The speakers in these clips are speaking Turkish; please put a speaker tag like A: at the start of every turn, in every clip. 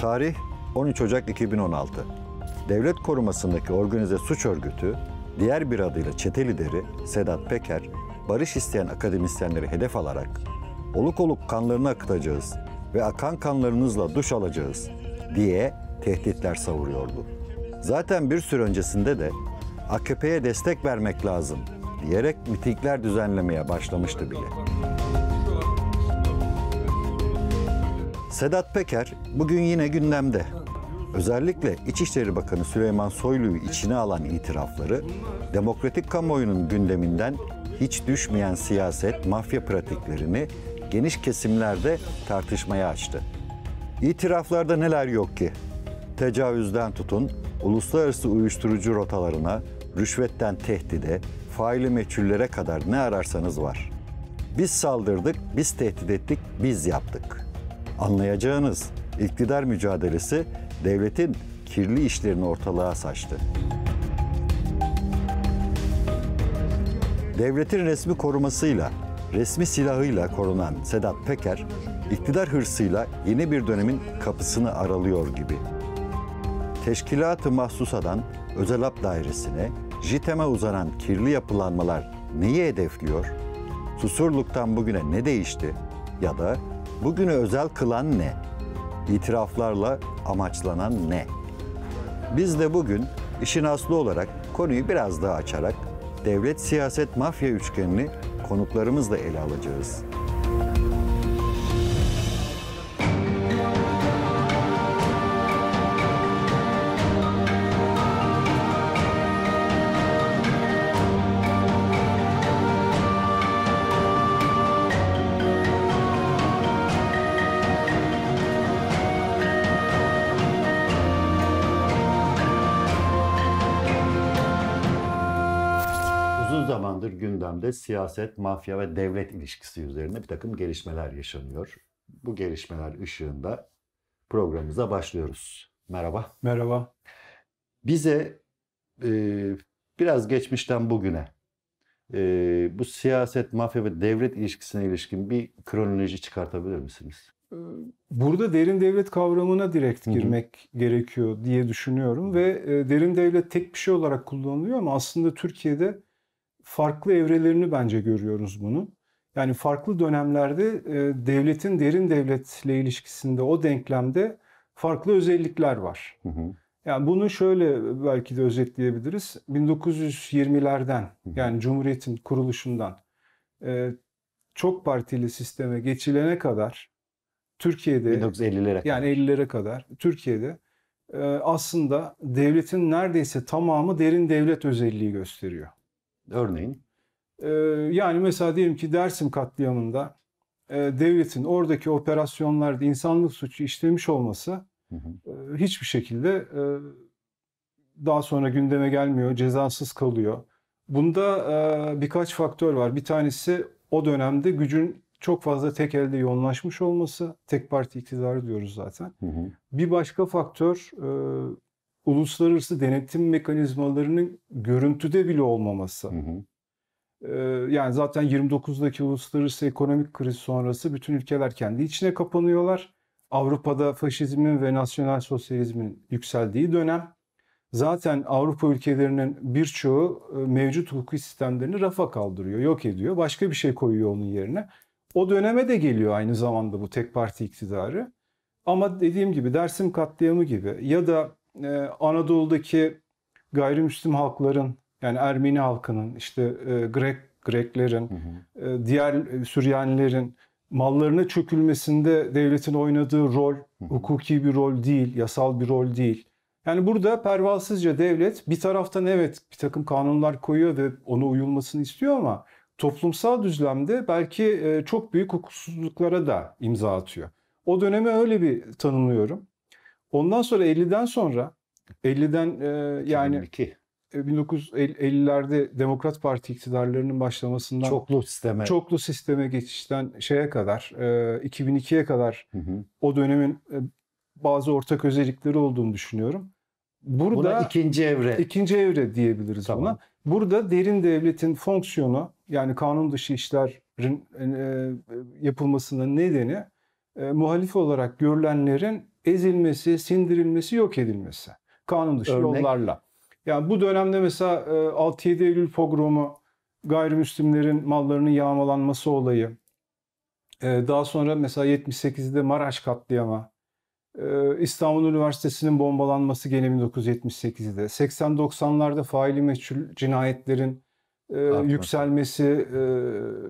A: Tarih 13 Ocak 2016. Devlet korumasındaki organize suç örgütü, diğer bir adıyla çete lideri Sedat Peker, barış isteyen akademisyenleri hedef alarak oluk oluk kanlarını akıtacağız ve akan kanlarınızla duş alacağız diye tehditler savuruyordu. Zaten bir süre öncesinde de AKP'ye destek vermek lazım diyerek mitingler düzenlemeye başlamıştı bile. Sedat Peker bugün yine gündemde. Özellikle İçişleri Bakanı Süleyman Soylu'yu içine alan itirafları, demokratik kamuoyunun gündeminden hiç düşmeyen siyaset, mafya pratiklerini geniş kesimlerde tartışmaya açtı. İtiraflarda neler yok ki? Tecavüzden tutun, uluslararası uyuşturucu rotalarına, rüşvetten tehdide, faili meçhullere kadar ne ararsanız var. Biz saldırdık, biz tehdit ettik, biz yaptık.'' Anlayacağınız iktidar mücadelesi devletin kirli işlerini ortalığa saçtı. Devletin resmi korumasıyla, resmi silahıyla korunan Sedat Peker, iktidar hırsıyla yeni bir dönemin kapısını aralıyor gibi. Teşkilat-ı Mahsusa'dan Özel Dairesi'ne, JITEM'e uzanan kirli yapılanmalar neyi hedefliyor? Susurluk'tan bugüne ne değişti? Ya da Bugünü özel kılan ne? İtiraflarla amaçlanan ne? Biz de bugün işin aslı olarak konuyu biraz daha açarak devlet siyaset mafya üçgenini konuklarımızla ele alacağız. dönemde siyaset, mafya ve devlet ilişkisi üzerine bir takım gelişmeler yaşanıyor. Bu gelişmeler ışığında programımıza başlıyoruz. Merhaba. Merhaba. Bize e, biraz geçmişten bugüne e, bu siyaset, mafya ve devlet ilişkisine ilişkin bir kronoloji çıkartabilir misiniz? Ee,
B: burada derin devlet kavramına direkt girmek hı hı. gerekiyor diye düşünüyorum ve e, derin devlet tek bir şey olarak kullanılıyor ama aslında Türkiye'de farklı evrelerini bence görüyoruz bunu. Yani farklı dönemlerde e, devletin derin devletle ilişkisinde o denklemde farklı özellikler var. Hı hı. Yani bunu şöyle belki de özetleyebiliriz. 1920'lerden yani Cumhuriyet'in kuruluşundan e, çok partili sisteme geçilene kadar Türkiye'de 1950'lere yani 50'lere kadar Türkiye'de e, aslında devletin neredeyse tamamı derin devlet özelliği gösteriyor. Örneğin. Ee, yani mesela diyelim ki Dersim katliamında e, devletin oradaki operasyonlarda insanlık suçu işlemiş olması hı hı. E, hiçbir şekilde e, daha sonra gündeme gelmiyor, cezasız kalıyor. Bunda e, birkaç faktör var. Bir tanesi o dönemde gücün çok fazla tek elde yoğunlaşmış olması, tek parti iktidarı diyoruz zaten. Hı hı. Bir başka faktör e, uluslararası denetim mekanizmalarının görüntüde bile olmaması. Hı hı. Ee, yani zaten 29'daki uluslararası ekonomik kriz sonrası bütün ülkeler kendi içine kapanıyorlar. Avrupa'da faşizmin ve nasyonel sosyalizmin yükseldiği dönem. Zaten Avrupa ülkelerinin birçoğu e, mevcut hukuki sistemlerini rafa kaldırıyor, yok ediyor. Başka bir şey koyuyor onun yerine. O döneme de geliyor aynı zamanda bu tek parti iktidarı. Ama dediğim gibi Dersim katliamı gibi ya da e, Anadolu'daki gayrimüslim halkların yani Ermeni halkının işte e, Grek Greklerin, hı hı. E, diğer e, Süryanilerin mallarına çökülmesinde devletin oynadığı rol hı hı. hukuki bir rol değil, yasal bir rol değil. Yani burada pervasızca devlet bir taraftan evet bir takım kanunlar koyuyor ve ona uyulmasını istiyor ama toplumsal düzlemde belki e, çok büyük hukuksuzluklara da imza atıyor. O dönemi öyle bir tanımlıyorum. Ondan sonra 50'den sonra 50'den e, yani 22. 1950'lerde e, Demokrat Parti iktidarlarının başlamasından çoklu sisteme çoklu sisteme geçişten şeye kadar e, 2002'ye kadar hı hı. o dönemin e, bazı ortak özellikleri olduğunu düşünüyorum. Burada buna ikinci evre. ikinci evre diyebiliriz tamam. buna. Burada derin devletin fonksiyonu yani kanun dışı işlerin e, e yapılmasının nedeni e, muhalif olarak görülenlerin ezilmesi, sindirilmesi, yok edilmesi. Kanun dışı Örnek. yollarla. Yani bu dönemde mesela 6-7 e, Eylül pogromu, gayrimüslimlerin mallarının yağmalanması olayı, e, daha sonra mesela 78'de Maraş katliama, e, İstanbul Üniversitesi'nin bombalanması gene 1978'de, 80-90'larda faili meçhul cinayetlerin Artması. yükselmesi,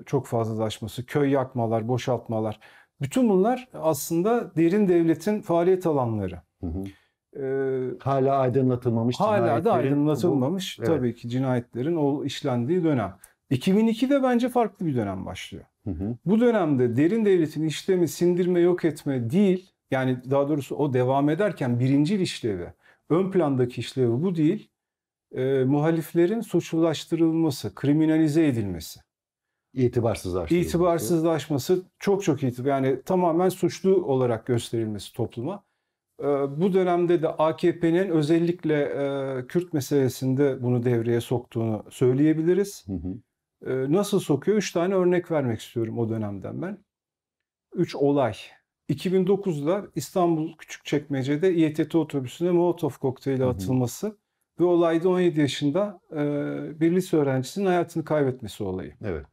B: çok fazlalaşması, köy yakmalar, boşaltmalar. Bütün bunlar aslında derin devletin faaliyet alanları. Hı hı. Ee, hala aydınlatılmamış Hala da aydınlatılmamış bu, evet. tabii ki cinayetlerin o işlendiği dönem. 2002'de bence farklı bir dönem başlıyor. Hı hı. Bu dönemde derin devletin işlemi sindirme, yok etme değil. Yani daha doğrusu o devam ederken birinci işlevi, ön plandaki işlevi bu değil. E, muhaliflerin suçlulaştırılması, kriminalize edilmesi itibarsızlaşması. İtibarsızlaşması çok çok itibar yani tamamen suçlu olarak gösterilmesi topluma. Ee, bu dönemde de AKP'nin özellikle e, Kürt meselesinde bunu devreye soktuğunu söyleyebiliriz. Hı hı. Ee, nasıl sokuyor? Üç tane örnek vermek istiyorum o dönemden ben. Üç olay. 2009'da İstanbul Küçükçekmece'de İETT otobüsüne Molotov kokteyli atılması hı hı. ve olayda 17 yaşında e, bir lise öğrencisinin hayatını kaybetmesi olayı. Evet.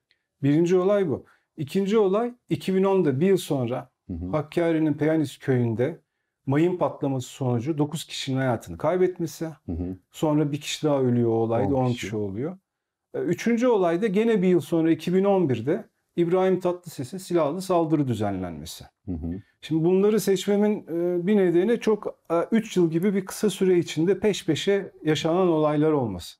B: Birinci olay bu. İkinci olay 2010'da bir yıl sonra Hakkari'nin Peyanis köyünde mayın patlaması sonucu 9 kişinin hayatını kaybetmesi. Hı hı. Sonra bir kişi daha ölüyor o olayda 10 kişi. kişi oluyor. E, üçüncü olayda gene bir yıl sonra 2011'de İbrahim Tatlıses'e silahlı saldırı düzenlenmesi. Hı hı. Şimdi bunları seçmemin e, bir nedeni çok 3 e, yıl gibi bir kısa süre içinde peş peşe yaşanan olaylar olması.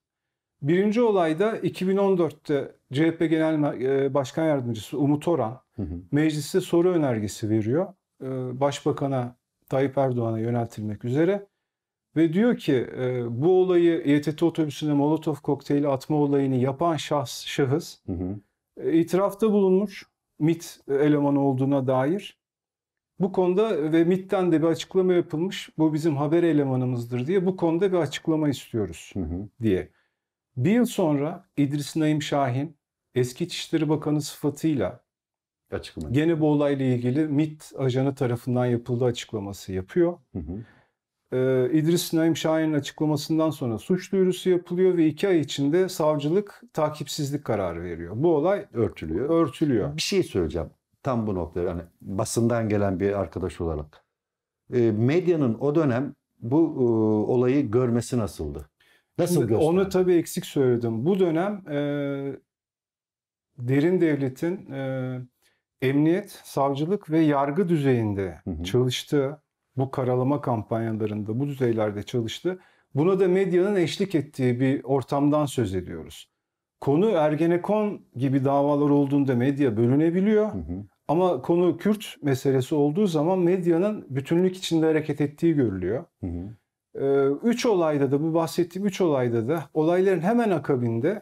B: Birinci olayda 2014'te CHP Genel e, Başkan Yardımcısı Umut Oran hı meclise soru önergesi veriyor. E, Başbakan'a Tayyip Erdoğan'a yöneltilmek üzere. Ve diyor ki e, bu olayı İETT otobüsüne Molotov kokteyli atma olayını yapan şahs, şahıs hı itirafta bulunmuş. MIT elemanı olduğuna dair. Bu konuda ve MIT'ten de bir açıklama yapılmış. Bu bizim haber elemanımızdır diye bu konuda bir açıklama istiyoruz hı hı. diye. Bir yıl sonra İdris Naim Şahin eski İçişleri Bakanı sıfatıyla açıklama. Gene bu olayla ilgili MIT ajanı tarafından yapıldığı açıklaması yapıyor. Hı hı. Ee, İdris Naim Şahin'in açıklamasından sonra suç duyurusu yapılıyor ve iki ay içinde savcılık takipsizlik kararı veriyor. Bu olay örtülüyor. Örtülüyor. Bir şey söyleyeceğim tam bu noktada. yani basından gelen bir arkadaş olarak. E, medyanın o dönem bu e, olayı görmesi nasıldı? Nasıl Şimdi gösterdi? Onu tabii eksik söyledim. Bu dönem e, derin devletin e, emniyet, savcılık ve yargı düzeyinde hı hı. çalıştığı, bu karalama kampanyalarında, bu düzeylerde çalıştı. Buna da medyanın eşlik ettiği bir ortamdan söz ediyoruz. Konu Ergenekon gibi davalar olduğunda medya bölünebiliyor. Hı hı. Ama konu Kürt meselesi olduğu zaman medyanın bütünlük içinde hareket ettiği görülüyor. Hı hı. Ee, üç olayda da bu bahsettiğim üç olayda da olayların hemen akabinde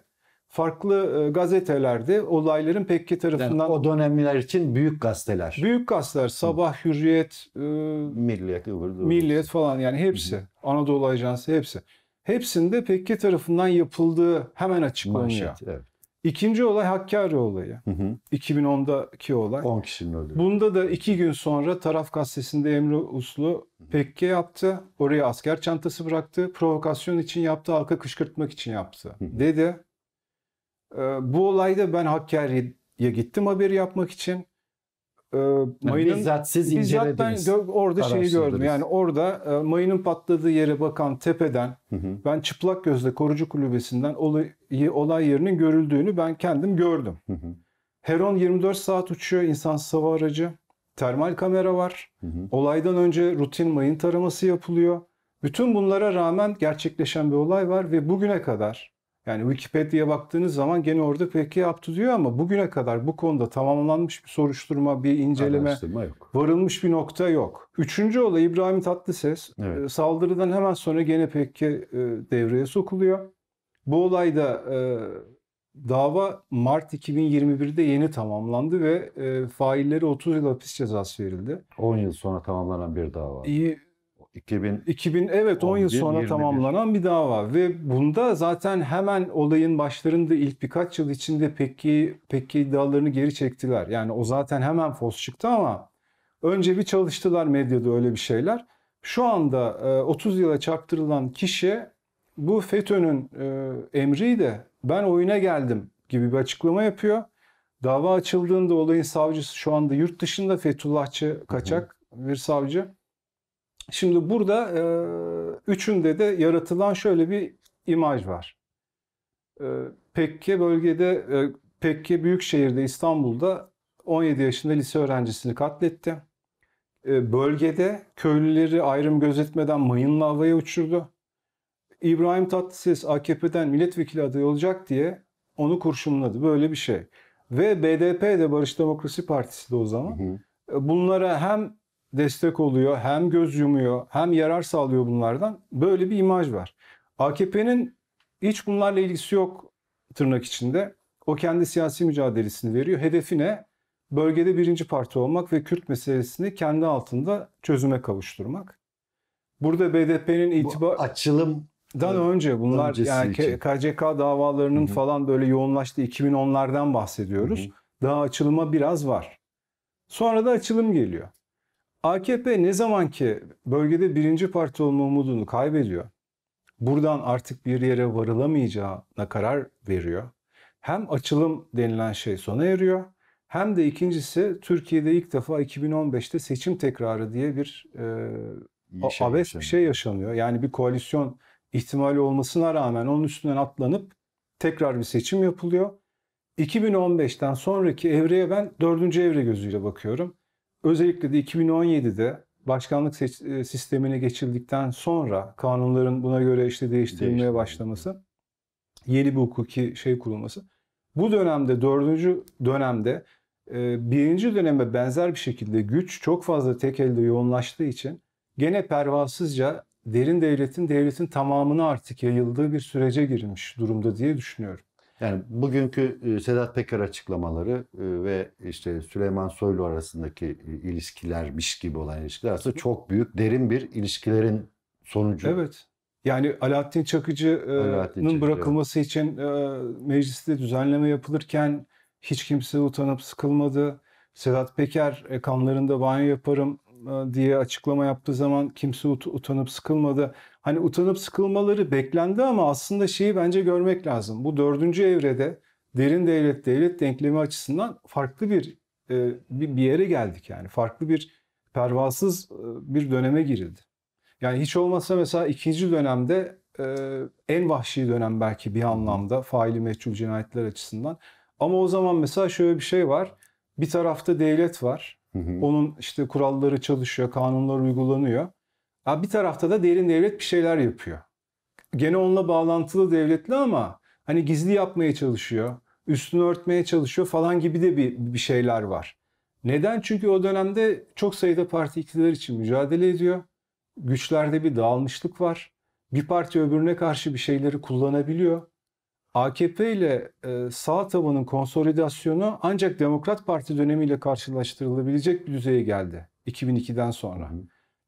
B: farklı e, gazetelerde olayların PKK tarafından... Yani o dönemler için büyük gazeteler. Büyük gazeteler. Sabah, Hı. Hürriyet, e, Milliyet, Milliyet falan yani hepsi. Hı. Anadolu Ajansı hepsi. Hepsinde PKK tarafından yapıldığı hemen açıklanıyor. evet. İkinci olay Hakkari olayı. Hı hı. 2010'daki olay. 10 kişinin öldüğü. Bunda da iki gün sonra Taraf Gazetesi'nde Emre Uslu pekke yaptı. Oraya asker çantası bıraktı. Provokasyon için yaptı. Halka kışkırtmak için yaptı. Hı hı. Dedi. Ee, bu olayda ben Hakkari'ye gittim haber yapmak için. Ee, mayının, bizzat siz incelediniz. ben orada şeyi gördüm. Yani orada e, mayının patladığı yere bakan tepeden hı hı. ben çıplak gözle korucu kulübesinden olayı, olay yerinin görüldüğünü ben kendim gördüm. Hı hı. Heron 24 saat uçuyor insan hava aracı. Termal kamera var. Hı hı. Olaydan önce rutin mayın taraması yapılıyor. Bütün bunlara rağmen gerçekleşen bir olay var ve bugüne kadar yani Wikipedia'ya baktığınız zaman gene orada peki yaptı diyor ama bugüne kadar bu konuda tamamlanmış bir soruşturma, bir inceleme, yok. varılmış bir nokta yok. Üçüncü olay İbrahim Tatlıses. Evet. Ee, saldırıdan hemen sonra gene peki e, devreye sokuluyor. Bu olayda e, dava Mart 2021'de yeni tamamlandı ve e, failleri 30 yıl hapis cezası verildi. 10 yıl sonra tamamlanan bir dava. İyi 2000 2000 evet 10 yıl sonra 21. tamamlanan bir dava ve bunda zaten hemen olayın başlarında ilk birkaç yıl içinde peki peki iddialarını geri çektiler. Yani o zaten hemen fos çıktı ama önce bir çalıştılar medyada öyle bir şeyler. Şu anda 30 e, yıla çarptırılan kişi bu FETÖ'nün e, emriydi. Ben oyuna geldim gibi bir açıklama yapıyor. Dava açıldığında olayın savcısı şu anda yurt dışında Fethullahçı kaçak hı hı. bir savcı. Şimdi burada e, üçünde de yaratılan şöyle bir imaj var. E, Pekke bölgede, e, Pekke büyük şehirde İstanbul'da 17 yaşında lise öğrencisini katletti. E, bölgede köylüleri ayrım gözetmeden mayınla havaya uçurdu. İbrahim Tatlıses AKP'den milletvekili adayı olacak diye onu kurşunladı. Böyle bir şey. Ve BDP de Barış Demokrasi Partisi de o zaman. Hı hı. Bunlara hem destek oluyor, hem göz yumuyor, hem yarar sağlıyor bunlardan. Böyle bir imaj var. AKP'nin hiç bunlarla ilgisi yok tırnak içinde. O kendi siyasi mücadelesini veriyor. Hedefi ne? Bölgede birinci parti olmak ve Kürt meselesini kendi altında çözüme kavuşturmak. Burada BDP'nin itibar... Bu açılım Dan önce bunlar yani KCK davalarının Hı-hı. falan böyle yoğunlaştığı 2010'lardan bahsediyoruz. Hı-hı. Daha açılıma biraz var. Sonra da açılım geliyor. AKP ne zaman ki bölgede birinci parti olma umudunu kaybediyor, buradan artık bir yere varılamayacağına karar veriyor. Hem açılım denilen şey sona eriyor hem de ikincisi Türkiye'de ilk defa 2015'te seçim tekrarı diye bir e, şey abes bir şey yaşanıyor. Yani bir koalisyon ihtimali olmasına rağmen onun üstünden atlanıp tekrar bir seçim yapılıyor. 2015'ten sonraki evreye ben dördüncü evre gözüyle bakıyorum. Özellikle de 2017'de başkanlık e, sistemine geçildikten sonra kanunların buna göre işte değiştirilmeye başlaması, yeni bir hukuki şey kurulması. Bu dönemde dördüncü dönemde e, birinci döneme benzer bir şekilde güç çok fazla tek elde yoğunlaştığı için gene pervasızca derin devletin devletin tamamını artık yayıldığı bir sürece girmiş durumda diye düşünüyorum. Yani bugünkü e, Sedat Peker açıklamaları
A: e, ve işte Süleyman Soylu arasındaki e, ilişkilermiş gibi olan ilişkiler aslında çok büyük, derin bir ilişkilerin sonucu.
B: Evet. Yani Alaaddin Çakıcı'nın bırakılması için mecliste düzenleme yapılırken hiç kimse utanıp sıkılmadı. Sedat Peker kanlarında banyo yaparım diye açıklama yaptığı zaman kimse utanıp sıkılmadı hani utanıp sıkılmaları beklendi ama aslında şeyi bence görmek lazım. Bu dördüncü evrede derin devlet devlet denklemi açısından farklı bir e, bir yere geldik yani farklı bir pervasız e, bir döneme girildi. Yani hiç olmasa mesela ikinci dönemde e, en vahşi dönem belki bir anlamda faili meçhul cinayetler açısından. Ama o zaman mesela şöyle bir şey var. Bir tarafta devlet var. Hı hı. Onun işte kuralları çalışıyor, kanunlar uygulanıyor bir tarafta da derin devlet bir şeyler yapıyor. Gene onunla bağlantılı devletli ama hani gizli yapmaya çalışıyor. Üstünü örtmeye çalışıyor falan gibi de bir, bir şeyler var. Neden? Çünkü o dönemde çok sayıda parti iktidar için mücadele ediyor. Güçlerde bir dağılmışlık var. Bir parti öbürüne karşı bir şeyleri kullanabiliyor. AKP ile e, sağ tabanın konsolidasyonu ancak Demokrat Parti dönemiyle karşılaştırılabilecek bir düzeye geldi 2002'den sonra. Hı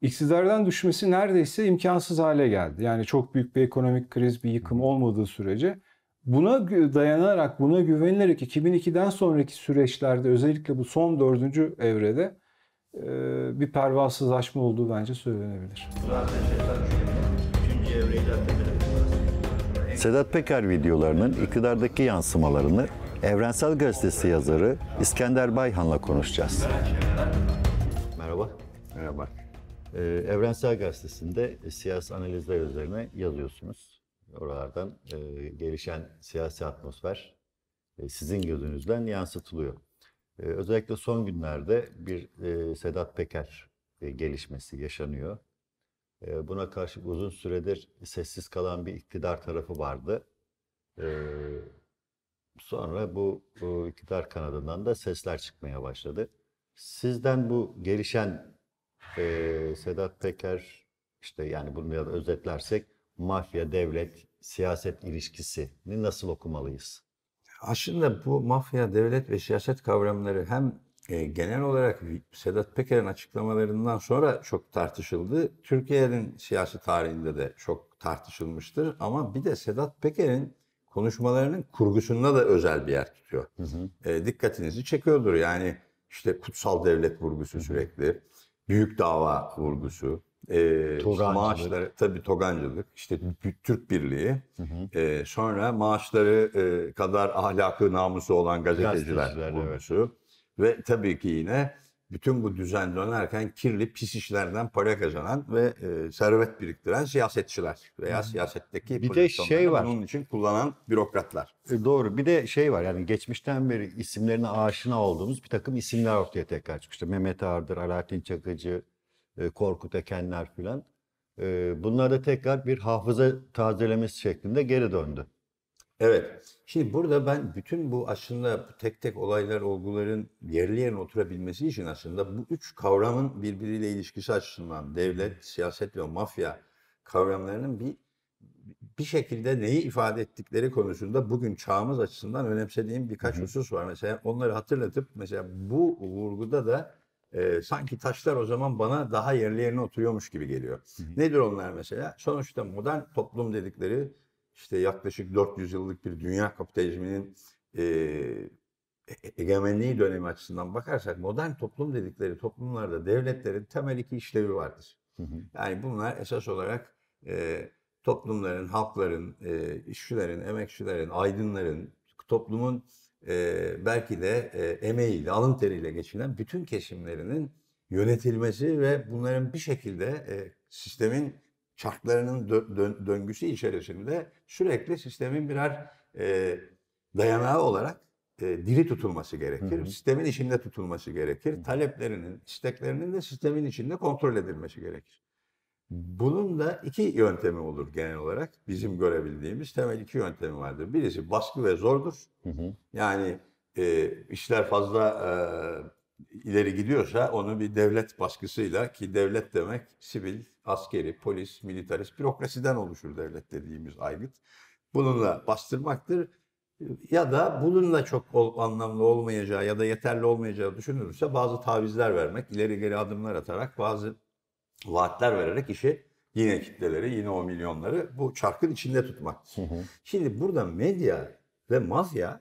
B: iktidardan düşmesi neredeyse imkansız hale geldi. Yani çok büyük bir ekonomik kriz, bir yıkım olmadığı sürece buna dayanarak, buna güvenilerek 2002'den sonraki süreçlerde özellikle bu son dördüncü evrede bir pervasızlaşma olduğu bence söylenebilir.
A: Sedat Peker videolarının iktidardaki yansımalarını Evrensel Gazetesi yazarı İskender Bayhan'la konuşacağız. Merhaba. Merhaba. Ee, Evrensel Gazetesi'nde siyasi analizler üzerine yazıyorsunuz. Oralardan e, gelişen siyasi atmosfer e, sizin gözünüzden yansıtılıyor. E, özellikle son günlerde bir Sedat Peker gelişmesi yaşanıyor. buna karşı uzun süredir sessiz kalan bir iktidar tarafı vardı. sonra bu iktidar kanadından da sesler çıkmaya başladı. Sizden bu gelişen e, Sedat Peker işte yani bunu ya da özetlersek mafya devlet siyaset
C: ilişkisini nasıl okumalıyız? Aslında bu mafya devlet ve siyaset kavramları hem e, genel olarak Sedat Peker'in açıklamalarından sonra çok tartışıldı. Türkiye'nin siyasi tarihinde de çok tartışılmıştır ama bir de Sedat Peker'in konuşmalarının kurgusunda da özel bir yer tutuyor. Hı hı. E, dikkatinizi çekiyordur yani işte kutsal devlet vurgusu hı hı. sürekli büyük dava vurgusu, e, maaşları tabii togancılık, işte Türk Birliği, hı hı. E, sonra maaşları e, kadar ahlakı namusu olan gazeteciler, gazeteciler vurgusu evet. ve tabii ki yine bütün bu düzen dönerken kirli, pis işlerden para kazanan ve e, servet biriktiren siyasetçiler veya hmm. siyasetteki bir de şey var.
A: bunun için kullanan
C: bürokratlar.
A: E, doğru. Bir de şey var yani geçmişten beri isimlerine aşina olduğumuz bir takım isimler ortaya tekrar çıkmıştı. Mehmet Ağırdır, Alaaddin Çakıcı, e, Korkut Ekenler filan. E, bunlar da tekrar bir hafıza tazelemesi şeklinde geri
C: döndü. Evet. Şimdi burada ben bütün bu aslında tek tek olaylar, olguların yerli yerine oturabilmesi için aslında bu üç kavramın birbiriyle ilişkisi açısından devlet, siyaset ve mafya kavramlarının bir bir şekilde neyi ifade ettikleri konusunda bugün çağımız açısından önemsediğim birkaç Hı. husus var. Mesela onları hatırlatıp mesela bu vurguda da e, sanki taşlar o zaman bana daha yerli yerine oturuyormuş gibi geliyor. Hı. Nedir onlar mesela? Sonuçta modern toplum dedikleri işte yaklaşık 400 yıllık bir dünya kapitalizminin e, e, egemenliği dönemi açısından bakarsak modern toplum dedikleri toplumlarda devletlerin temel iki işlevi vardır. Yani bunlar esas olarak e, toplumların, halkların, e, işçilerin, emekçilerin, aydınların, toplumun e, belki de e, emeğiyle, alın teriyle geçinen bütün kesimlerinin yönetilmesi ve bunların bir şekilde e, sistemin çarklarının dö- dö- döngüsü içerisinde sürekli sistemin birer e, dayanağı olarak e, diri tutulması gerekir. Hı hı. Sistemin içinde tutulması gerekir. Hı. Taleplerinin, isteklerinin de sistemin içinde kontrol edilmesi gerekir. Bunun da iki yöntemi olur genel olarak. Bizim görebildiğimiz temel iki yöntemi vardır. Birisi baskı ve zordur. Hı hı. Yani e, işler fazla e, ileri gidiyorsa onu bir devlet baskısıyla ki devlet demek sivil, askeri, polis, militarist, bürokrasiden oluşur devlet dediğimiz aygıt. Bununla bastırmaktır ya da bununla çok anlamlı olmayacağı ya da yeterli olmayacağı düşünülürse bazı tavizler vermek, ileri geri adımlar atarak bazı vaatler vererek işi yine kitleleri, yine o milyonları bu çarkın içinde tutmak. Şimdi burada medya ve mafya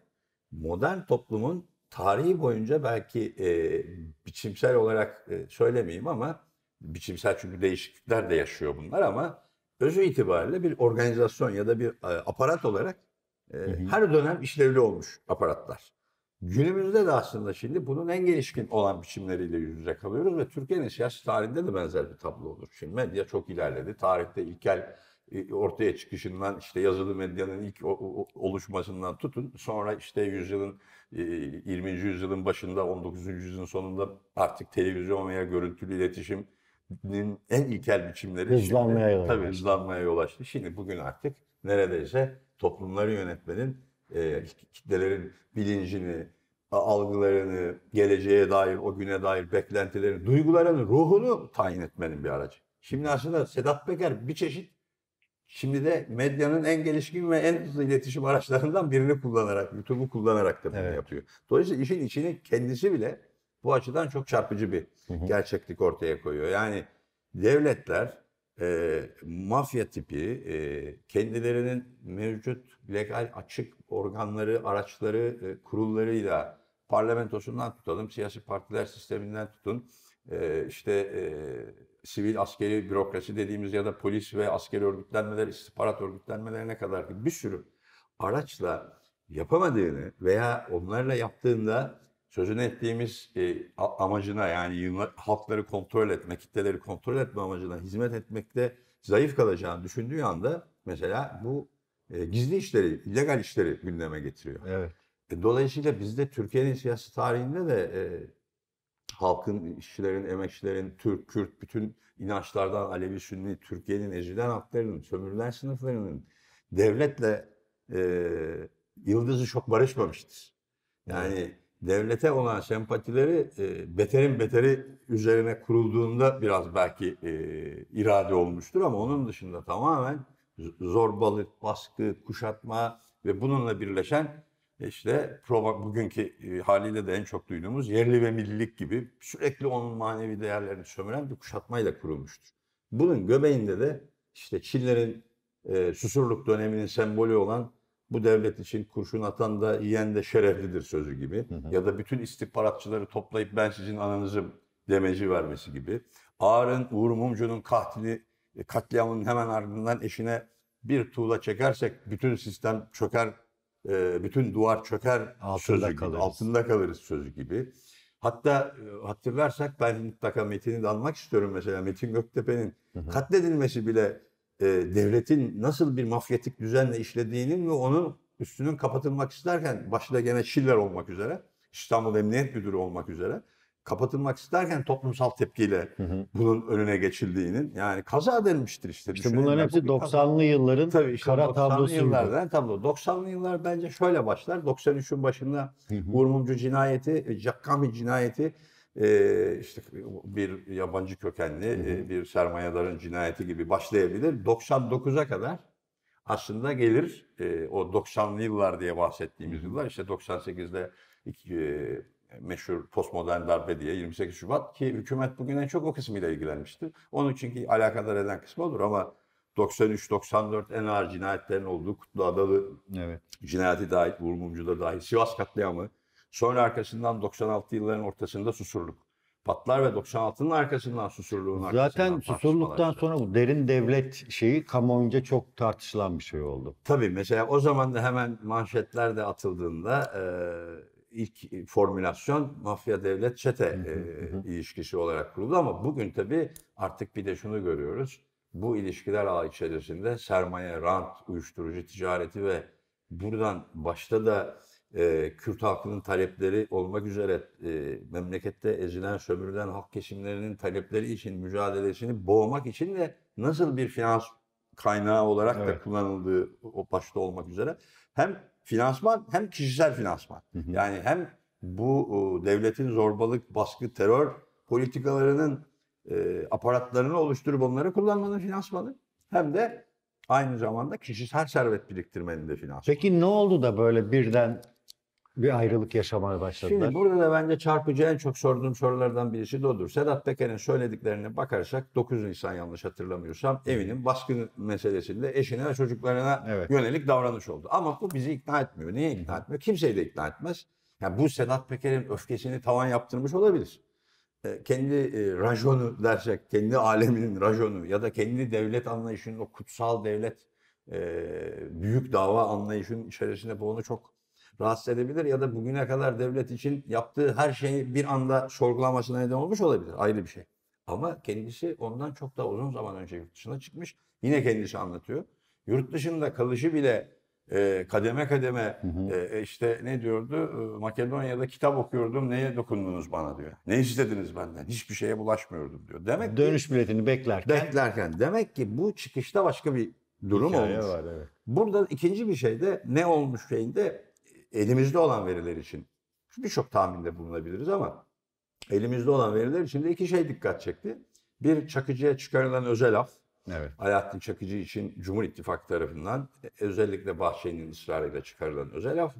C: modern toplumun tarihi boyunca belki e, biçimsel olarak e, söylemeyeyim ama biçimsel çünkü değişiklikler de yaşıyor bunlar ama özü itibariyle bir organizasyon ya da bir e, aparat olarak e, hı hı. her dönem işlevli olmuş aparatlar. Günümüzde de aslında şimdi bunun en gelişkin olan biçimleriyle yüz yüze kalıyoruz ve Türkiye'nin siyasi tarihinde de benzer bir tablo olur. Şimdi medya çok ilerledi. Tarihte ilkel e, ortaya çıkışından işte yazılı medyanın ilk oluşmasından tutun sonra işte yüzyılın 20. E, yüzyılın başında 19. yüzyılın sonunda artık televizyon veya görüntülü iletişimin en ilkel biçimleri hızlanmaya şimdi, tabii hızlanmaya yol açtı. Şimdi bugün artık neredeyse toplumları yönetmenin e, kitlelerin bilincini, algılarını, geleceğe dair, o güne dair beklentilerini, duygularını, ruhunu tayin etmenin bir aracı. Şimdi aslında Sedat Peker bir çeşit Şimdi de medyanın en gelişkin ve en hızlı iletişim araçlarından birini kullanarak, YouTube'u kullanarak da bunu evet. yapıyor. Dolayısıyla işin içini kendisi bile bu açıdan çok çarpıcı bir gerçeklik ortaya koyuyor. Yani devletler e, mafya tipi e, kendilerinin mevcut legal açık organları, araçları, e, kurullarıyla parlamentosundan tutalım, siyasi partiler sisteminden tutun, ee, işte e, sivil askeri bürokrasi dediğimiz ya da polis ve askeri örgütlenmeler, istihbarat örgütlenmelerine kadar ki bir sürü araçla yapamadığını veya onlarla yaptığında sözünü ettiğimiz e, amacına yani halkları kontrol etme, kitleleri kontrol etme amacına hizmet etmekte zayıf kalacağını düşündüğü anda mesela bu e, gizli işleri, illegal işleri gündeme getiriyor. Evet. E, dolayısıyla bizde Türkiye'nin siyasi tarihinde de e, halkın, işçilerin, emekçilerin, Türk, Kürt, bütün inançlardan Alevi, Sünni, Türkiye'nin ezilen halklarının, sömürülen sınıflarının devletle e, yıldızı çok barışmamıştır. Yani evet. devlete olan sempatileri e, beterin beteri üzerine kurulduğunda biraz belki e, irade olmuştur ama onun dışında tamamen zorbalık, baskı, kuşatma ve bununla birleşen işte bugünkü e, haliyle de en çok duyduğumuz yerli ve millilik gibi sürekli onun manevi değerlerini sömüren bir kuşatmayla kurulmuştur. Bunun göbeğinde de işte Çinlerin e, Susurluk döneminin sembolü olan bu devlet için kurşun atan da yiyen de şereflidir sözü gibi. Hı hı. Ya da bütün istihbaratçıları toplayıp ben sizin ananızım demeci vermesi gibi. Ağar'ın, Uğur Mumcu'nun katlini, e, katliamının hemen ardından eşine bir tuğla çekersek bütün sistem çöker e, bütün duvar çöker altında sözü kalırız. gibi, altında kalırız sözü gibi. Hatta e, hatırlarsak ben mutlaka Metin'i de almak istiyorum mesela Metin Göktepe'nin katledilmesi bile e, devletin nasıl bir mafyatik düzenle işlediğinin ve onun üstünün kapatılmak isterken başta gene Şiller olmak üzere İstanbul Emniyet Müdürü olmak üzere kapatılmak isterken toplumsal tepkiyle hı hı. bunun önüne geçildiğinin yani kaza denmiştir işte. İşte bunların hepsi 90'lı yılların Tabii işte kara 90'lı tablosu. Yıllardan, tablo. 90'lı yıllar bence şöyle başlar. 93'ün başında hı Uğur Mumcu cinayeti, e, Cakkami cinayeti e, işte bir yabancı kökenli hı hı. E, bir sermayedarın cinayeti gibi başlayabilir. 99'a kadar aslında gelir e, o 90'lı yıllar diye bahsettiğimiz yıllar işte 98'de meşhur postmodern darbe diye 28 Şubat ki hükümet bugün en çok o kısmıyla ilgilenmişti. Onun çünkü alakadar eden kısmı olur ama 93-94 en ağır cinayetlerin olduğu Kutlu Adalı evet. cinayeti dahil, Vurmumcu dahil, Sivas katliamı. Sonra arkasından 96 yılların ortasında Susurluk patlar ve 96'nın arkasından Susurluk'un arkasından Zaten Susurluk'tan sonra bu derin devlet şeyi kamuoyunca çok tartışılan bir şey oldu. Tabii mesela o zaman da hemen manşetlerde atıldığında e, ilk e, formülasyon mafya devlet çete E, ilişkisi olarak kuruldu ama bugün tabii artık bir de şunu görüyoruz. Bu ilişkiler ağ içerisinde sermaye, rant, uyuşturucu ticareti ve buradan başta da e, Kürt halkının talepleri olmak üzere e, memlekette ezilen, sömürülen halk kesimlerinin talepleri için mücadelesini boğmak için de nasıl bir finans kaynağı olarak evet. da kullanıldığı o başta olmak üzere hem finansman hem kişisel finansman. Hı hı. Yani hem bu e, devletin zorbalık, baskı, terör politikalarının e, aparatlarını oluşturup onları kullanmanın finansmanı hem de aynı zamanda kişisel servet biriktirmenin de finansmanı.
A: Peki ne oldu da böyle birden bir ayrılık yaşamaya başladılar. Şimdi
C: burada da bence çarpıcı en çok sorduğum sorulardan birisi de odur. Sedat Peker'in söylediklerine bakarsak 9 Nisan yanlış hatırlamıyorsam evinin baskın meselesinde eşine ve çocuklarına evet. yönelik davranış oldu. Ama bu bizi ikna etmiyor. Niye ikna etmiyor? Kimseyi de ikna etmez. Yani bu Sedat Peker'in öfkesini tavan yaptırmış olabilir. E, kendi e, rajonu dersek, kendi aleminin rajonu ya da kendi devlet anlayışının o kutsal devlet e, büyük dava anlayışının içerisinde bu onu çok rahatsız edebilir ya da bugüne kadar devlet için yaptığı her şeyi bir anda sorgulamasına neden olmuş olabilir. Ayrı bir şey. Ama kendisi ondan çok daha uzun zaman önce yurt dışına çıkmış. Yine kendisi anlatıyor. Yurt dışında kalışı bile e, kademe kademe hı hı. E, e işte ne diyordu? E, Makedonya'da kitap okuyordum. Neye dokundunuz bana diyor. Ne istediniz benden? Hiçbir şeye bulaşmıyordum diyor. Demek dönüş ki, biletini beklerken beklerken demek ki bu çıkışta başka bir durum Hikaye olmuş. Var, evet. Burada ikinci bir şey de ne olmuş şeyinde elimizde olan veriler için birçok tahminde bulunabiliriz ama elimizde olan veriler için de iki şey dikkat çekti. Bir Çakıcı'ya çıkarılan özel af. Evet. Alaaddin Çakıcı için Cumhur İttifakı tarafından e, özellikle Bahçeli'nin ısrarıyla çıkarılan özel af.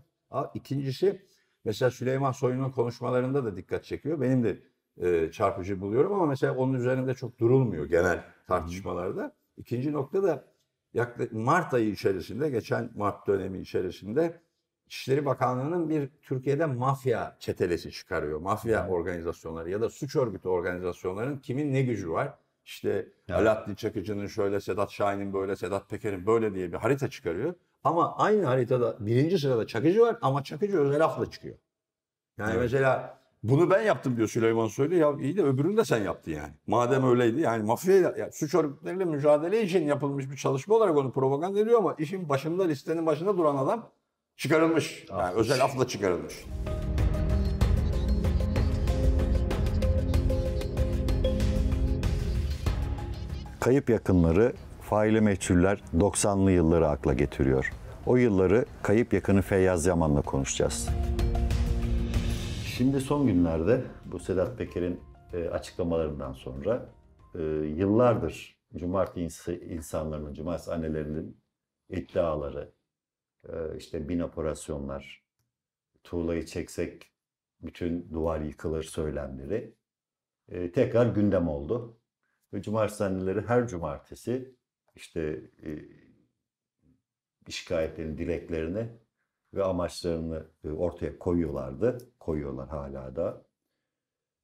C: İkincisi mesela Süleyman Soylu'nun konuşmalarında da dikkat çekiyor. Benim de e, çarpıcı buluyorum ama mesela onun üzerinde çok durulmuyor genel tartışmalarda. İkinci nokta da yaklaşık Mart ayı içerisinde, geçen Mart dönemi içerisinde İçişleri Bakanlığı'nın bir Türkiye'de mafya çetelesi çıkarıyor. Mafya organizasyonları ya da suç örgütü organizasyonlarının kimin ne gücü var? İşte yani. Alaaddin Çakıcı'nın şöyle, Sedat Şahin'in böyle, Sedat Peker'in böyle diye bir harita çıkarıyor. Ama aynı haritada birinci sırada Çakıcı var ama Çakıcı özel hafla çıkıyor. Yani evet. mesela bunu ben yaptım diyor Süleyman Soylu. Ya iyi de öbürünü de sen yaptın yani. Madem öyleydi yani mafya yani suç örgütleriyle mücadele için yapılmış bir çalışma olarak onu propaganda ediyor ama işin başında listenin başında duran adam Çıkarılmış. Yani ah, özel afla çıkarılmış.
A: Kayıp yakınları, faili meçhuller 90'lı yılları akla getiriyor. O yılları kayıp yakını Feyyaz Yaman'la konuşacağız. Şimdi son günlerde bu Sedat Peker'in e, açıklamalarından sonra e, yıllardır cumartesi insanların, cumartesi annelerinin iddiaları, ee, işte bin operasyonlar, tuğlayı çeksek bütün duvar yıkılır söylemleri ee, tekrar gündem oldu. Cumartesi her cumartesi işte e, şikayetlerini, dileklerini ve amaçlarını e, ortaya koyuyorlardı. Koyuyorlar hala da.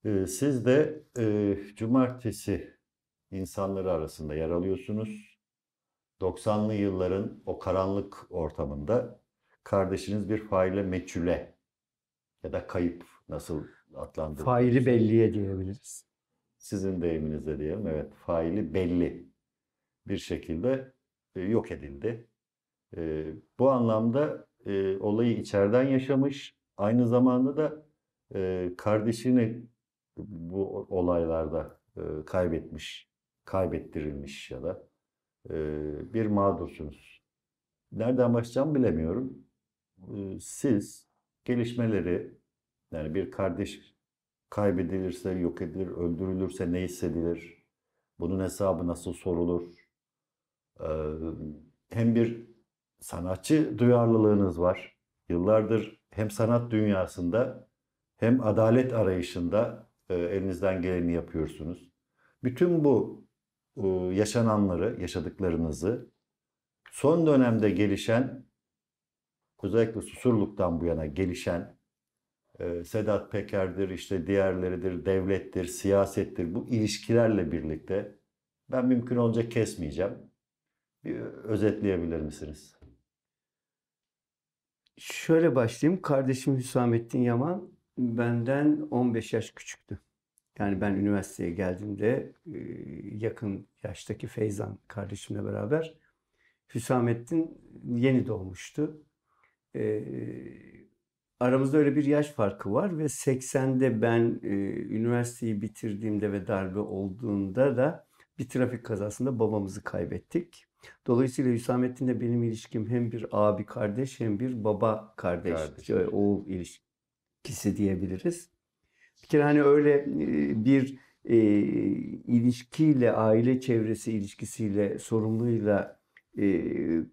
A: Ee, siz de e, cumartesi insanları arasında yer alıyorsunuz. 90'lı yılların o karanlık ortamında kardeşiniz bir faile meçhule ya da kayıp nasıl adlandırılır? Faili belliye diyebiliriz. Sizin deyiminize diyelim evet faili belli bir şekilde e, yok edildi. E, bu anlamda e, olayı içeriden yaşamış aynı zamanda da kardeşini bu olaylarda kaybetmiş, kaybettirilmiş ya da ee, bir mağdursunuz. Nereden başlayacağımı bilemiyorum. Ee, siz gelişmeleri yani bir kardeş kaybedilirse, yok edilir, öldürülürse ne hissedilir? Bunun hesabı nasıl sorulur? Ee, hem bir sanatçı duyarlılığınız var. Yıllardır hem sanat dünyasında hem adalet arayışında e, elinizden geleni yapıyorsunuz. Bütün bu e, yaşananları, yaşadıklarınızı, son dönemde gelişen, özellikle Susurluk'tan bu yana gelişen, e, Sedat Peker'dir, işte diğerleridir, devlettir, siyasettir bu ilişkilerle birlikte ben mümkün olunca kesmeyeceğim. Bir özetleyebilir misiniz?
D: Şöyle başlayayım. Kardeşim Hüsamettin Yaman benden 15 yaş küçüktü. Yani ben üniversiteye geldiğimde e, yakın yaştaki Feyzan kardeşimle beraber Hüsamettin yeni doğmuştu. E, aramızda öyle bir yaş farkı var ve 80'de ben e, üniversiteyi bitirdiğimde ve darbe olduğunda da bir trafik kazasında babamızı kaybettik. Dolayısıyla Hüsamettin Hüsamettin'le benim ilişkim hem bir abi kardeş hem bir baba kardeş, kardeş. oğul ilişkisi diyebiliriz. Bir kere hani öyle e, bir e, ilişkiyle, aile çevresi ilişkisiyle, sorumluyla e,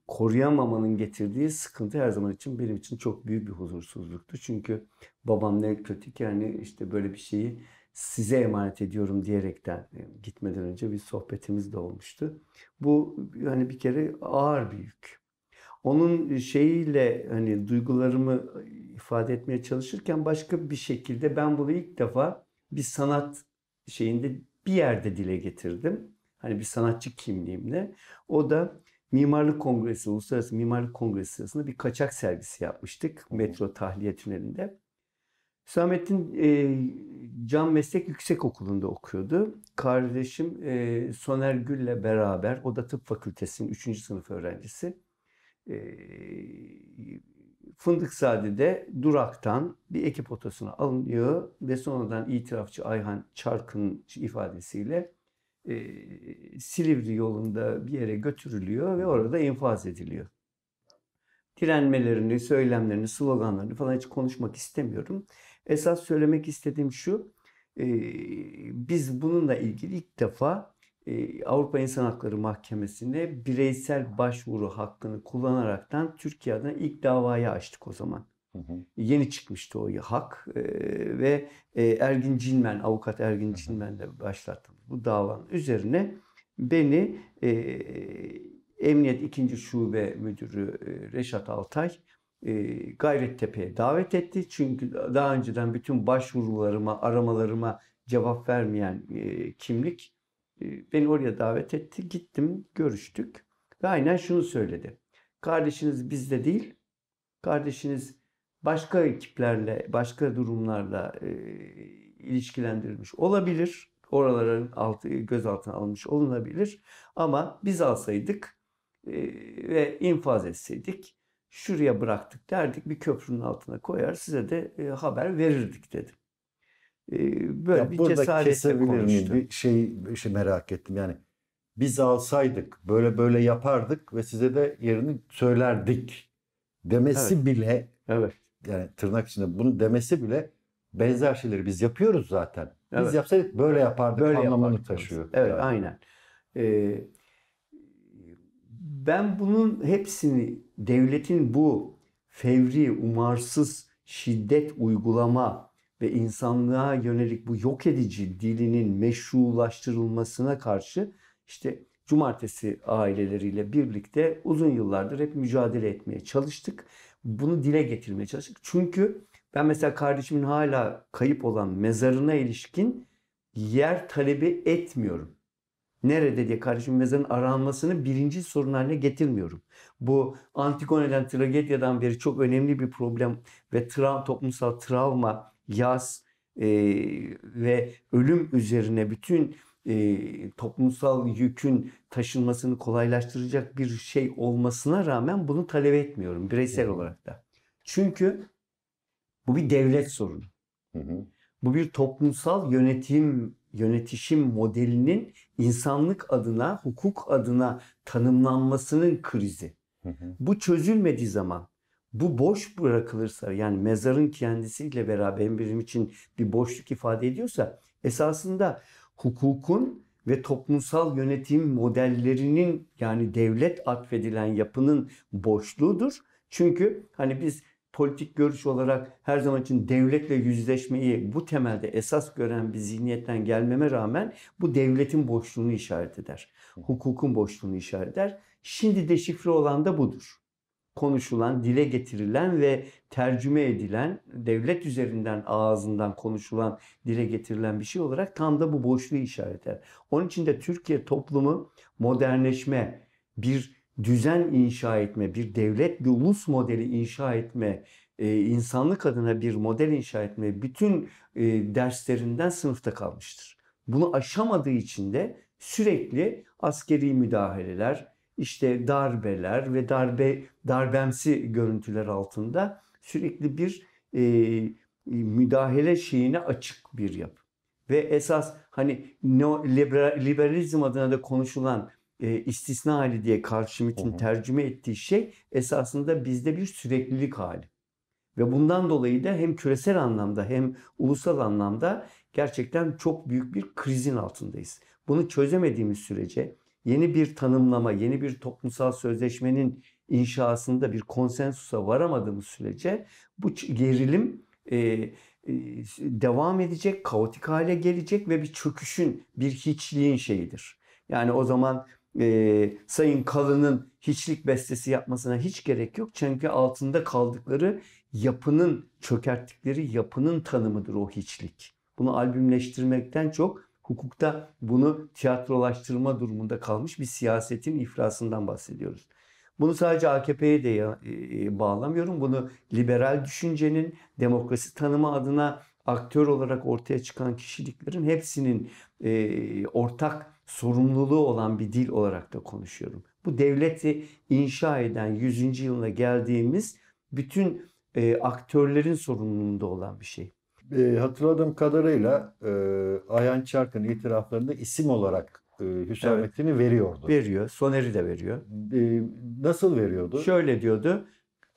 D: koruyamamanın getirdiği sıkıntı her zaman için benim için çok büyük bir huzursuzluktu. Çünkü babam ne kötü ki hani işte böyle bir şeyi size emanet ediyorum diyerekten e, gitmeden önce bir sohbetimiz de olmuştu. Bu hani bir kere ağır bir yük onun şeyiyle hani duygularımı ifade etmeye çalışırken başka bir şekilde ben bunu ilk defa bir sanat şeyinde bir yerde dile getirdim. Hani bir sanatçı kimliğimle. O da Mimarlık Kongresi, Uluslararası Mimarlık Kongresi sırasında bir kaçak sergisi yapmıştık metro tahliye tünelinde. Hüsamettin e, Can Meslek Yüksekokulu'nda okuyordu. Kardeşim e, Soner Gül'le beraber, o da tıp fakültesinin 3. sınıf öğrencisi. Ee, Fındıkzade'de duraktan bir ekip otosuna alınıyor ve sonradan itirafçı Ayhan Çarkın ifadesiyle e, Silivri yolunda bir yere götürülüyor ve orada infaz ediliyor. Direnmelerini, söylemlerini, sloganlarını falan hiç konuşmak istemiyorum. Esas söylemek istediğim şu, e, biz bununla ilgili ilk defa e, Avrupa İnsan Hakları Mahkemesi'nde bireysel başvuru hakkını kullanaraktan Türkiye'den ilk davayı açtık o zaman. Hı hı. E, yeni çıkmıştı o hak e, ve Ergin Cinmen, avukat Ergin Cinmen de başlattı bu davanın üzerine beni e, Emniyet 2. Şube Müdürü e, Reşat Altay e, Gayrettepe'ye davet etti. Çünkü daha önceden bütün başvurularıma, aramalarıma cevap vermeyen e, kimlik ee, beni oraya davet etti. Gittim, görüştük ve aynen şunu söyledi. Kardeşiniz bizde değil, kardeşiniz başka ekiplerle, başka durumlarla e, ilişkilendirilmiş olabilir. Oraların altı, gözaltına alınmış olunabilir. Ama biz alsaydık e, ve infaz etseydik şuraya bıraktık derdik bir köprünün altına koyar size de e, haber verirdik dedi.
A: Ee, böyle ya bir burada cesaretle kesebilir konuştu. Bir şey, bir şey merak ettim yani biz alsaydık böyle böyle yapardık ve size de yerini söylerdik demesi evet. bile evet. yani tırnak içinde bunu demesi bile benzer şeyleri
D: biz yapıyoruz zaten. Evet. Biz yapsaydık böyle yapardık böyle anlamını yapardık. taşıyor. Evet yani. aynen. Ee, ben bunun hepsini devletin bu fevri, umarsız şiddet uygulama ve insanlığa yönelik bu yok edici dilinin meşrulaştırılmasına karşı işte cumartesi aileleriyle birlikte uzun yıllardır hep mücadele etmeye çalıştık. Bunu dile getirmeye çalıştık. Çünkü ben mesela kardeşimin hala kayıp olan mezarına ilişkin yer talebi etmiyorum. Nerede diye kardeşim mezarın aranmasını birinci sorun haline getirmiyorum. Bu Antigone'den tragedyadan beri çok önemli bir problem ve tra toplumsal travma yaz e, ve ölüm üzerine bütün e, toplumsal yükün taşınmasını kolaylaştıracak bir şey olmasına rağmen bunu talep etmiyorum bireysel olarak da. Çünkü bu bir devlet sorunu. Hı hı. Bu bir toplumsal yönetim yönetişim modelinin insanlık adına, hukuk adına tanımlanmasının krizi. Hı hı. Bu çözülmediği zaman bu boş bırakılırsa yani mezarın kendisiyle beraber benim için bir boşluk ifade ediyorsa esasında hukukun ve toplumsal yönetim modellerinin yani devlet atfedilen yapının boşluğudur. Çünkü hani biz politik görüş olarak her zaman için devletle yüzleşmeyi bu temelde esas gören bir zihniyetten gelmeme rağmen bu devletin boşluğunu işaret eder. Hukukun boşluğunu işaret eder. Şimdi deşifre olan da budur konuşulan, dile getirilen ve tercüme edilen, devlet üzerinden ağzından konuşulan, dile getirilen bir şey olarak tam da bu boşluğu işaret eder. Onun için de Türkiye toplumu modernleşme, bir düzen inşa etme, bir devlet, bir ulus modeli inşa etme, e, insanlık adına bir model inşa etme bütün e, derslerinden sınıfta kalmıştır. Bunu aşamadığı için de sürekli askeri müdahaleler, işte darbeler ve darbe darbemsi görüntüler altında sürekli bir e, e müdahale şeyine açık bir yapı. Ve esas hani liberalizm adına da konuşulan e, istisna hali diye Karl Schmitt'in tercüme ettiği şey esasında bizde bir süreklilik hali. Ve bundan dolayı da hem küresel anlamda hem ulusal anlamda gerçekten çok büyük bir krizin altındayız. Bunu çözemediğimiz sürece yeni bir tanımlama, yeni bir toplumsal sözleşmenin inşasında bir konsensusa varamadığımız sürece bu gerilim e, e, devam edecek, kaotik hale gelecek ve bir çöküşün, bir hiçliğin şeyidir. Yani o zaman e, Sayın Kalın'ın hiçlik bestesi yapmasına hiç gerek yok. Çünkü altında kaldıkları yapının, çökerttikleri yapının tanımıdır o hiçlik. Bunu albümleştirmekten çok hukukta bunu tiyatrolaştırma durumunda kalmış bir siyasetin ifrasından bahsediyoruz. Bunu sadece AKP'ye de e, e, bağlamıyorum. Bunu liberal düşüncenin demokrasi tanımı adına aktör olarak ortaya çıkan kişiliklerin hepsinin e, ortak sorumluluğu olan bir dil olarak da konuşuyorum. Bu devleti inşa eden 100. yılına geldiğimiz bütün aktörlerin sorumluluğunda olan bir şey e, hatırladığım
A: kadarıyla e, Ayhan Çark'ın itiraflarında isim olarak e, Hüsamettin'i evet. veriyordu.
D: Veriyor. Soner'i de veriyor. E, nasıl veriyordu? Şöyle diyordu.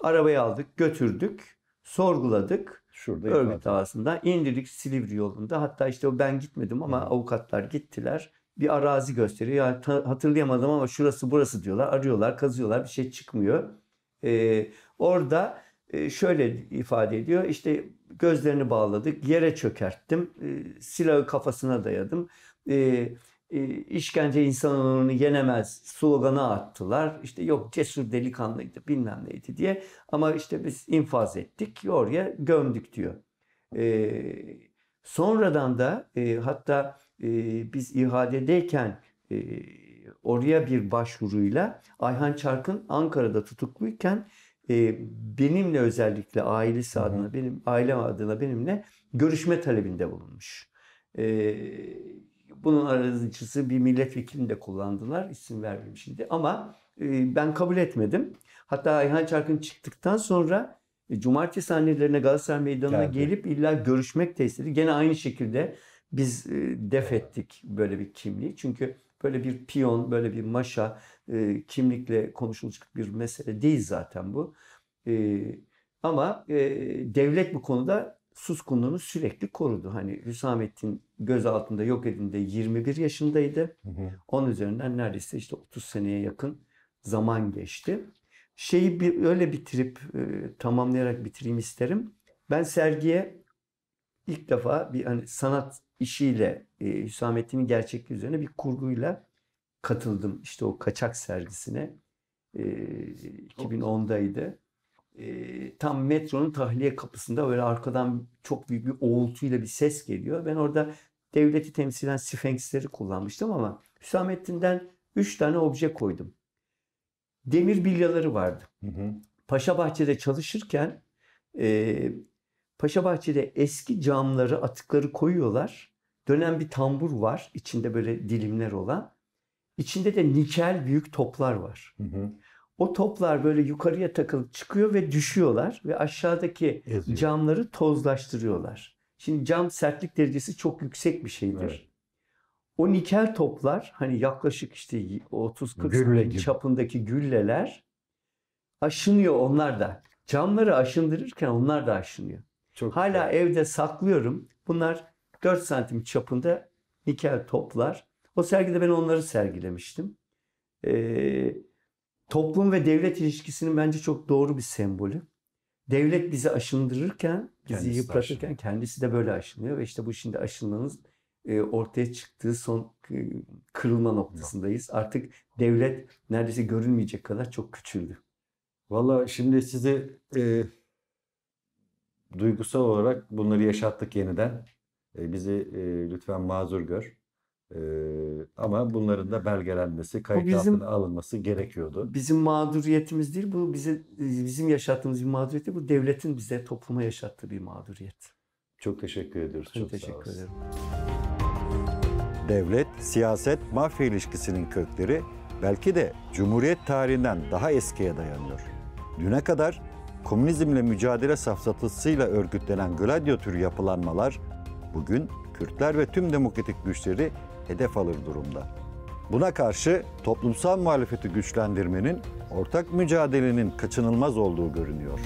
D: Arabayı aldık, götürdük, sorguladık. Şurada örgüt havasında indirdik Silivri yolunda. Hatta işte ben gitmedim ama Hı. avukatlar gittiler. Bir arazi gösteriyor. Ya, ta, hatırlayamadım ama şurası burası diyorlar. Arıyorlar, kazıyorlar. Bir şey çıkmıyor. Ee, orada ee, şöyle ifade ediyor. İşte gözlerini bağladık, yere çökerttim, ee, silahı kafasına dayadım. Ee, e, işkence insanlığını yenemez sloganı attılar. İşte yok cesur delikanlıydı bilmem neydi diye. Ama işte biz infaz ettik, oraya gömdük diyor. sonradan da e, hatta e, biz ihadedeyken oraya bir başvuruyla Ayhan Çarkın Ankara'da tutukluyken ee, benimle özellikle ailesi adına benim ailem adına benimle görüşme talebinde bulunmuş. Ee, bunun aracısı bir milletvekilini de kullandılar. isim vermeyeyim şimdi ama e, ben kabul etmedim. Hatta Ayhan Çarkın çıktıktan sonra e, cumartesi annelerine Galatasaray Meydanı'na Geldi. gelip illa görüşmek de Gene aynı şekilde biz e, def ettik böyle bir kimliği. Çünkü böyle bir piyon, böyle bir maşa e, kimlikle konuşulacak bir mesele değil zaten bu. E, ama e, devlet bu konuda suskunluğunu sürekli korudu. Hani Hüsamettin gözaltında yok edildiğinde 21 yaşındaydı. Hı hı. Onun üzerinden neredeyse işte 30 seneye yakın zaman geçti. Şeyi bir, öyle bitirip e, tamamlayarak bitireyim isterim. Ben sergiye ilk defa bir hani sanat işiyle e, Hüsamettin'in gerçekliği üzerine bir kurguyla katıldım. İşte o kaçak sergisine e, 2010'daydı e, tam metronun tahliye kapısında böyle arkadan çok büyük bir oğultuyla bir ses geliyor. Ben orada devleti temsil eden sfenksleri kullanmıştım ama Hüsamettin'den 3 tane obje koydum. Demir bilyaları vardı. Hı hı. Paşa Bahçe'de çalışırken e, Paşa Bahçe'de eski camları, atıkları koyuyorlar. Dönen bir tambur var. içinde böyle dilimler olan. İçinde de nikel büyük toplar var. Hı hı o toplar böyle yukarıya takılıp çıkıyor ve düşüyorlar ve aşağıdaki Eziyor. camları tozlaştırıyorlar. Şimdi cam sertlik derecesi çok yüksek bir şeydir. Evet. O nikel toplar hani yaklaşık işte 30-40 Gülle çapındaki gülleler aşınıyor onlar da. Camları aşındırırken onlar da aşınıyor. Çok Hala güzel. evde saklıyorum. Bunlar 4 santim çapında nikel toplar. O sergide ben onları sergilemiştim. Ee, toplum ve devlet ilişkisinin bence çok doğru bir sembolü. Devlet bizi aşındırırken, bizi kendisi yıpratırken aşınıyor. kendisi de böyle aşınıyor ve işte bu şimdi aşınmanız e, ortaya çıktığı son e, kırılma noktasındayız. Artık devlet neredeyse görünmeyecek kadar çok küçüldü. Valla şimdi size
A: e, duygusal olarak bunları yaşattık yeniden. E, bizi e, lütfen mazur gör ama bunların da belgelenmesi, kayıt bizim, altına alınması gerekiyordu.
D: Bizim mağduriyetimiz değil, bu bize bizim yaşattığımız bir mağduriyet değil, bu devletin bize topluma yaşattığı bir mağduriyet.
A: Çok teşekkür ediyoruz. Ben çok teşekkür ederim. Devlet, siyaset, mafya ilişkisinin kökleri belki de Cumhuriyet tarihinden daha eskiye dayanıyor. Düne kadar komünizmle mücadele safsatısıyla örgütlenen gladyo yapılanmalar bugün Kürtler ve tüm demokratik güçleri hedef alır durumda. Buna karşı toplumsal muhalefeti güçlendirmenin ortak mücadelenin kaçınılmaz olduğu görünüyor.